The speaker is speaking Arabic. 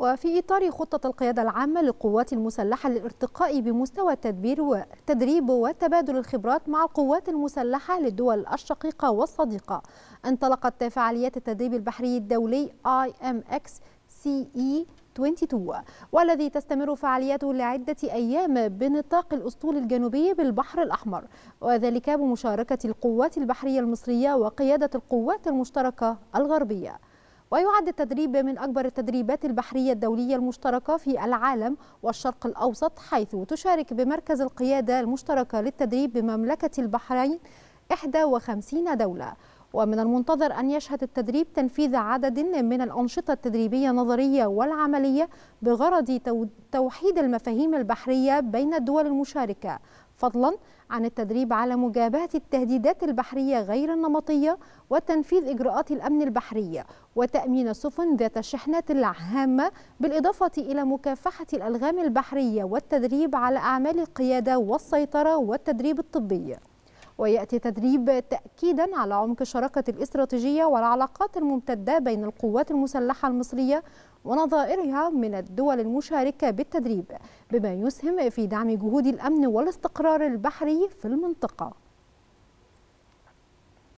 وفي إطار خطة القيادة العامة للقوات المسلحة للارتقاء بمستوى التدبير والتدريب وتبادل الخبرات مع القوات المسلحة للدول الشقيقة والصديقة انطلقت فعاليات التدريب البحري الدولي imxce 22 والذي تستمر فعالياته لعدة أيام بنطاق الأسطول الجنوبي بالبحر الأحمر وذلك بمشاركة القوات البحرية المصرية وقيادة القوات المشتركة الغربية ويعد التدريب من أكبر التدريبات البحرية الدولية المشتركة في العالم والشرق الأوسط حيث تشارك بمركز القيادة المشتركة للتدريب بمملكة البحرين 51 دولة ومن المنتظر أن يشهد التدريب تنفيذ عدد من الأنشطة التدريبية النظرية والعملية بغرض توحيد المفاهيم البحرية بين الدول المشاركة فضلا عن التدريب على مجابهة التهديدات البحرية غير النمطية وتنفيذ إجراءات الأمن البحرية وتأمين السفن ذات الشحنات العامة بالإضافة إلى مكافحة الألغام البحرية والتدريب على أعمال القيادة والسيطرة والتدريب الطبي ويأتي تدريب تأكيدا على عمق الشراكة الاستراتيجية والعلاقات الممتدة بين القوات المسلحة المصرية ونظائرها من الدول المشاركة بالتدريب بما يسهم في دعم جهود الأمن والاستقرار البحري في المنطقة